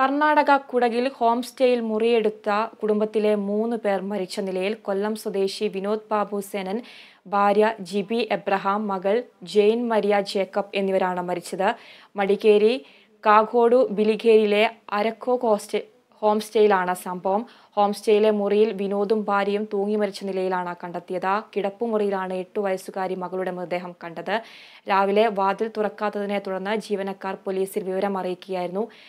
Karnataka കുടകിൽ home സ്റ്റേയിൽ മുറിയെടുത്ത കുടുംബത്തിലെ മൂന്ന് പേർ മരിച്ച നിലയിൽ കൊല്ലം സ്വദേശി വിനോദ് ബാബു സേനൻ ഭാര്യ ജിബി എബ്രഹാം മകൾ ജെയിൻ മരിയ ജേക്കബ് എന്നിവരാണ് മരിച്ചത് മടിക്കേരി കാഗോഡു ബിലിഗേരിയിലെ അരക്കോ കോസ്റ്റ് ഹോം സ്റ്റേയിലാണ് സംഭവം ഹോം സ്റ്റേയിലെ മുറിയിൽ വിനോദും ഭാര്യയും തൂങ്ങി മരിച്ച നിലയിലാണ് കണ്ടെത്തിയത് കിടപ്പുമുറിയിലാണ് എട്ടു വയസ്സുകാരി മകളുടെ മൃതദേഹം കണ്ടത് രാവിലെ വാതിൽ തുറക്കാത്തതിനെ തുടർന്ന് ജീവനക്കാർ പോലീസിൽ വിവരം അറിയിക്കുകയായിരുന്നു